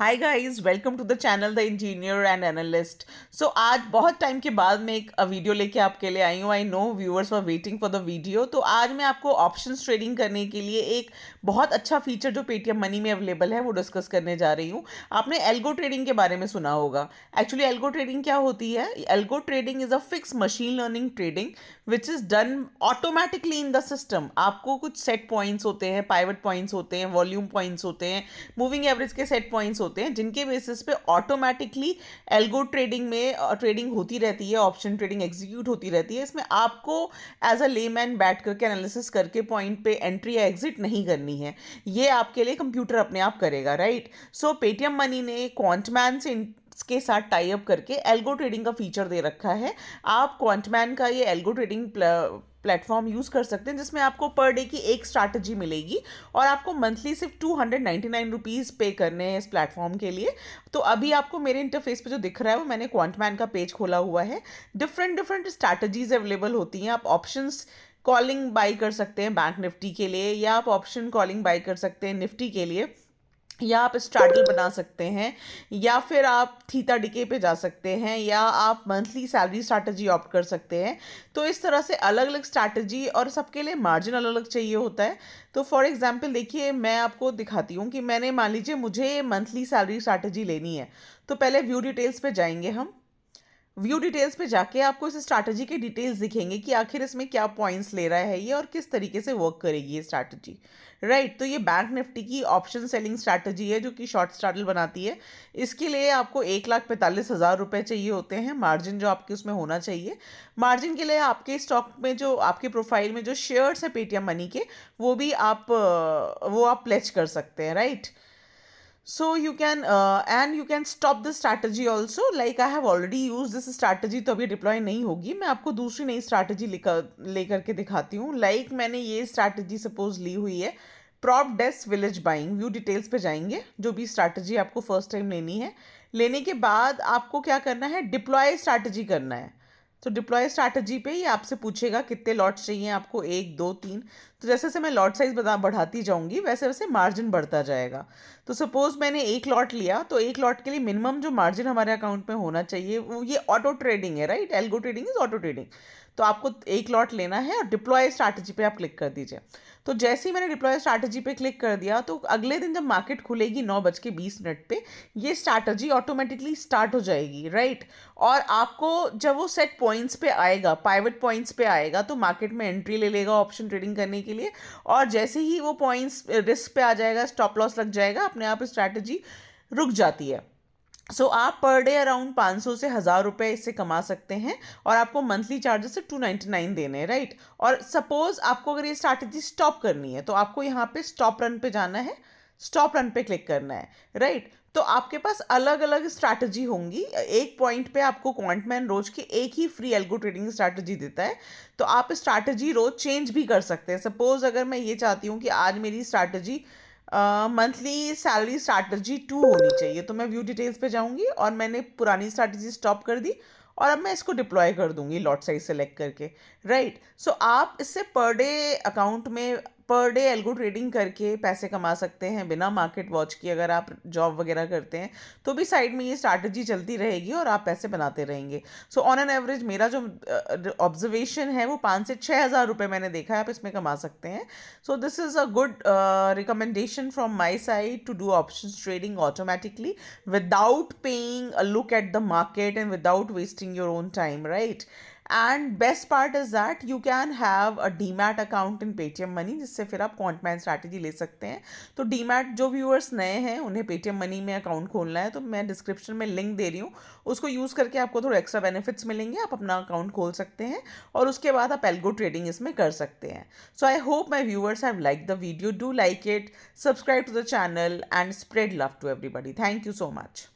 Hi guys welcome to the channel the engineer and analyst so आज बहुत time के बाद मैं एक वीडियो लेके आपके लिए आई हूँ I know viewers for waiting for the video तो आज मैं आपको ऑप्शन ट्रेडिंग करने के लिए एक बहुत अच्छा फीचर जो पेटीएम मनी में अवेलेबल है वो डिस्कस करने जा रही हूँ आपने एल्गो ट्रेडिंग के बारे में सुना होगा एक्चुअली एल्गो ट्रेडिंग क्या होती है algo trading is a fix machine learning trading which is done automatically in the system आपको कुछ सेट पॉइंट्स होते हैं पाइवट पॉइंट्स होते हैं वॉल्यूम पॉइंट्स होते हैं मूविंग एवरेज के सेट पॉइंट्स होते हैं जिनके बेसिस पे ऑटोमेटिकली एल्गो ट्रेडिंग में ट्रेडिंग होती रहती है ऑप्शन ट्रेडिंग एग्जीक्यूट होती रहती है इसमें आपको एज अ मैन बैठ करके एनालिसिस करके पॉइंट पे एंट्री या एग्जिट नहीं करनी है ये आपके लिए कंप्यूटर अपने आप करेगा राइट सो पेटीएम मनी ने क्वांटमैन से के साथ टाई अप करके एल्गो ट्रेडिंग का फीचर दे रखा है आप क्वांटमैन का ये एल्गो ट्रेडिंग प्लेटफॉर्म यूज़ कर सकते हैं जिसमें आपको पर डे की एक स्ट्रैटेजी मिलेगी और आपको मंथली सिर्फ two hundred ninety nine rupees pay करने हैं इस प्लेटफॉर्म के लिए तो अभी आपको मेरे इंटरफेस पे जो दिख रहा है वो मैंने क्वांटमैन का पेज खोला हुआ है डिफरेंट डिफरेंट स्ट्रैटेजीज अवेलेबल होती हैं आप ऑप्शंस कॉलिंग बाई कर सकते हैं बैंक निफ्टी के लिए या आप ऑप्शन कॉलिंग बाई कर सकते हैं निफ्टी के लिए या आप स्ट्रैटल बना सकते हैं या फिर आप थीता डिके पे जा सकते हैं या आप मंथली सैलरी स्ट्रैटेजी ऑप्ट कर सकते हैं तो इस तरह से अलग अलग स्ट्रैटेजी और सबके लिए मार्जिन अलग अलग चाहिए होता है तो फॉर एग्जांपल देखिए मैं आपको दिखाती हूँ कि मैंने मान लीजिए मुझे मंथली सैलरी स्ट्रैटेजी लेनी है तो पहले व्यू डिटेल्स पर जाएंगे हम व्यू डिटेल्स पे जाके आपको इस स्ट्रैटेजी के डिटेल्स दिखेंगे कि आखिर इसमें क्या पॉइंट्स ले रहा है ये और किस तरीके से वर्क करेगी ये स्ट्रैटेजी राइट right, तो ये बैंक निफ्टी की ऑप्शन सेलिंग स्ट्रैटेजी है जो कि शॉर्ट स्टार्टल बनाती है इसके लिए आपको एक लाख पैंतालीस हज़ार रुपये चाहिए होते हैं मार्जिन जो आपके उसमें होना चाहिए मार्जिन के लिए आपके स्टॉक में जो आपके प्रोफाइल में जो शेयर्स है पेटीएम मनी के वो भी आप वो आप प्लेच कर सकते हैं right right? so you can uh, and you can stop the strategy also like i have already used this strategy तो अभी deploy नहीं होगी मैं आपको दूसरी नई strategy लेकर लेकर के दिखाती हूँ like मैंने ये strategy suppose ली हुई है प्रॉप डेस्क विलेज बाइंग व्यू डिटेल्स पे जाएंगे जो भी स्ट्रैटेजी आपको फर्स्ट टाइम लेनी है लेने के बाद आपको क्या करना है डिप्लॉय स्ट्रैटेजी करना है तो डिप्लॉय स्ट्रैटेजी पे ये आपसे पूछेगा कितने लॉट्स चाहिए आपको एक दो तीन तो जैसे जैसे मैं लॉट साइज़ बता बढ़ाती जाऊँगी वैसे वैसे मार्जिन बढ़ता जाएगा तो सपोज़ मैंने एक लॉट लिया तो एक लॉट के लिए मिनिमम जो मार्जिन हमारे अकाउंट में होना चाहिए वो ये ऑटो ट्रेडिंग है right algo trading is auto trading तो आपको एक लॉट लेना है और डिप्लॉय स्ट्रैटेजी पे आप क्लिक कर दीजिए तो जैसे ही मैंने डिप्लॉय स्ट्रैटेजी पे क्लिक कर दिया तो अगले दिन जब मार्केट खुलेगी नौ बज के बीस मिनट पर ये स्ट्रैटेजी ऑटोमेटिकली स्टार्ट हो जाएगी राइट और आपको जब वो सेट पॉइंट्स पे आएगा पाइवेट पॉइंट्स पे आएगा तो मार्केट में एंट्री ले लेगा ऑप्शन ट्रेडिंग करने के लिए और जैसे ही वो पॉइंट्स रिस्क eh, पे आ जाएगा स्टॉप लॉस लग जाएगा अपने आप स्ट्रैटेजी रुक जाती है सो so, आप पर डे अराउंड 500 से हज़ार रुपये इससे कमा सकते हैं और आपको मंथली चार्जेस से 299 देने हैं राइट और सपोज़ आपको अगर ये स्ट्रैटेजी स्टॉप करनी है तो आपको यहाँ पे स्टॉप रन पे जाना है स्टॉप रन पे क्लिक करना है राइट तो आपके पास अलग अलग स्ट्रैटेजी होंगी एक पॉइंट पे आपको क्वांटमैन रोज की एक ही फ्री एल्गो ट्रेडिंग स्ट्रैटेजी देता है तो आप स्ट्रैटेजी रोज चेंज भी कर सकते हैं सपोज अगर मैं ये चाहती हूँ कि आज मेरी strategy monthly salary strategy too होनी चाहिए तो मैं व्यू डिटेल्स पे जाऊँगी और मैंने पुरानी स्ट्रैटेजी स्टॉप कर दी और अब मैं इसको डिप्लॉय कर दूंगी लॉट साइज सेलेक्ट करके राइट right. सो so, आप इससे पर डे अकाउंट में पर डे एल्गो ट्रेडिंग करके पैसे कमा सकते हैं बिना मार्केट वॉच की अगर आप जॉब वगैरह करते हैं तो भी साइड में ये स्ट्रैटेजी चलती रहेगी और आप पैसे बनाते रहेंगे सो ऑन एन एवरेज मेरा जो ऑब्जर्वेशन है वो पाँच से छः हज़ार रुपये मैंने देखा है आप इसमें कमा सकते हैं so this is a good recommendation from my side to do option trading automatically without paying a look at the market and without wasting your own time right and best part is that you can have a demat account in Paytm money जिससे फिर आप कॉन्टमैन strategy ले सकते हैं तो demat जो viewers नए हैं उन्हें पेटीएम मनी में अकाउंट खोलना है तो मैं डिस्क्रिप्शन में लिंक दे रही हूँ उसको यूज़ करके आपको थोड़ा एक्स्ट्रा बेनिफिट्स मिलेंगे आप अपना अकाउंट खोल सकते हैं और उसके बाद आप एल्गो ट्रेडिंग इसमें कर सकते हैं so I hope my viewers have like the video do like it subscribe to the channel and spread love to everybody thank you so much